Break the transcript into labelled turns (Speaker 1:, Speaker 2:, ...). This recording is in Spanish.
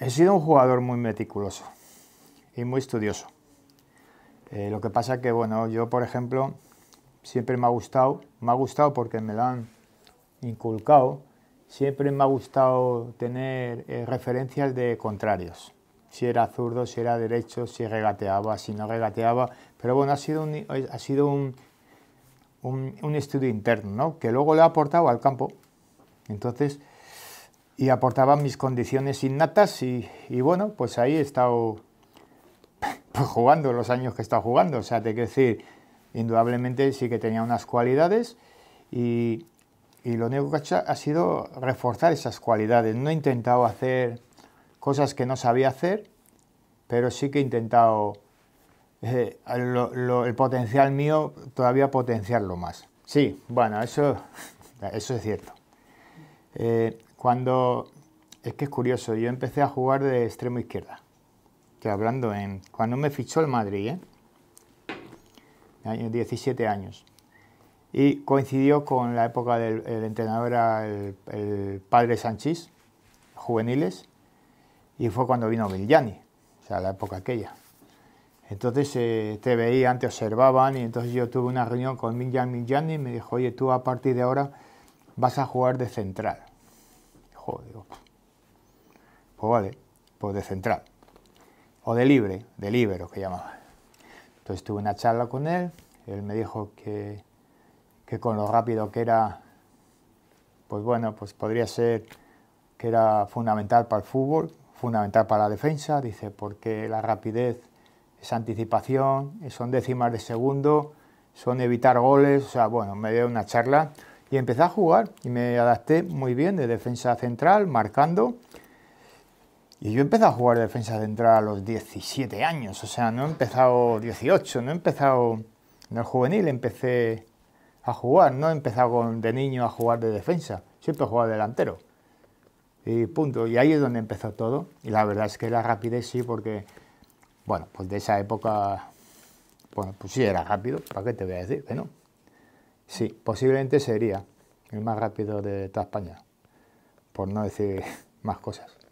Speaker 1: He sido un jugador muy meticuloso y muy estudioso. Eh, lo que pasa que, bueno, yo, por ejemplo, siempre me ha gustado, me ha gustado porque me lo han inculcado, siempre me ha gustado tener eh, referencias de contrarios. Si era zurdo, si era derecho, si regateaba, si no regateaba. Pero bueno, ha sido un, ha sido un, un, estudio interno, ¿no? Que luego le ha aportado al campo. Entonces, y aportaba mis condiciones innatas y, bueno, pues ahí he estado jugando los años que he estado jugando. O sea, te que decir, indudablemente sí que tenía unas cualidades y, lo único que ha sido reforzar esas cualidades. No he intentado hacer cosas que no sabía hacer, pero sí que he intentado eh, el potencial mío todavía potenciarlo más. Sí, bueno, eso, eso es cierto. Eh, cuando, es que es curioso, yo empecé a jugar de extremo izquierda. que hablando en, cuando me fichó el Madrid, ¿eh? 17 años. Y coincidió con la época del entrenador, el, padre Sanchís, juveniles, y fue cuando vino Villani, o sea, la época aquella. Entonces eh, te veían, te observaban y entonces yo tuve una reunión con Miljani, y me dijo, oye, tú a partir de ahora vas a jugar de central. Pues vale, pues de central. O de libre, de libero que llamaba. Entonces tuve una charla con él, él me dijo que, que con lo rápido que era, pues bueno, pues podría ser que era fundamental para el fútbol, fundamental para la defensa, dice, porque la rapidez, esa anticipación, son décimas de segundo, son evitar goles, o sea, bueno, me dio una charla y empecé a jugar y me adapté muy bien de defensa central, marcando, y yo he empezado a jugar de defensa central a los 17 años, o sea, no he empezado 18, no he empezado en el juvenil, empecé a jugar, no he empezado de niño a jugar de defensa, siempre he jugado delantero. Y punto, y ahí es donde empezó todo. Y la verdad es que era rapidez sí, porque, bueno, pues de esa época, bueno, pues sí era rápido, ¿para qué te voy a decir bueno Sí, posiblemente sería el más rápido de toda España, por no decir más cosas.